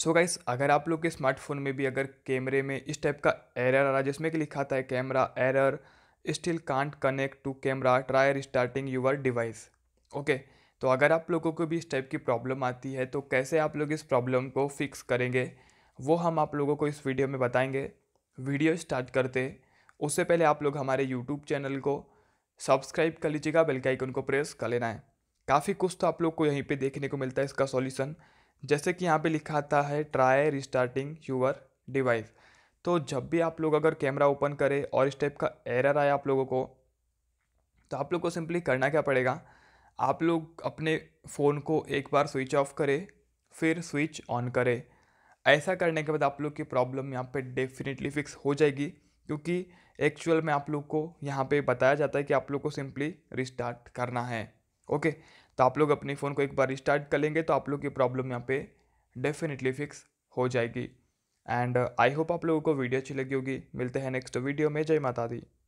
सो so guys अगर आप लोग के स्मार्टफोन में भी अगर कैमरे में इस टाइप का एरर आ रहा है जिसमें कि लिखा था है camera error still can't connect to camera try restarting your device okay तो अगर आप लोगों को भी इस टाइप की प्रॉब्लम आती है तो कैसे आप लोग इस प्रॉब्लम को फिक्स करेंगे वो हम आप लोगों को इस वीडियो में बताएंगे वीडियो स्टार्ट करते उससे पहले आप लोग हमारे यूट्यूब चैनल को सब्सक्राइब कर लीजिएगा बेलकाइकन को प्रेस कर लेना है काफ़ी कुछ तो आप लोग को यहीं पर देखने को मिलता है इसका सोल्यूशन जैसे कि यहाँ पे लिखा आता है ट्राई रिस्टार्टिंग यूअर डिवाइस तो जब भी आप लोग अगर कैमरा ओपन करें और इस टाइप का एरर आए आप लोगों को तो आप लोग को सिंपली करना क्या पड़ेगा आप लोग अपने फ़ोन को एक बार स्विच ऑफ करें फिर स्विच ऑन करें ऐसा करने के बाद आप लोग की प्रॉब्लम यहाँ पे डेफिनेटली फिक्स हो जाएगी क्योंकि एक्चुअल में आप लोग को यहाँ पे बताया जाता है कि आप लोग को सिंपली रिस्टार्ट करना है ओके तो आप लोग अपने फ़ोन को एक बार स्टार्ट कर लेंगे तो आप लोग की प्रॉब्लम यहाँ पे डेफिनेटली फिक्स हो जाएगी एंड आई होप आप लोगों को वीडियो अच्छी लगी होगी मिलते हैं नेक्स्ट वीडियो में जय माता दी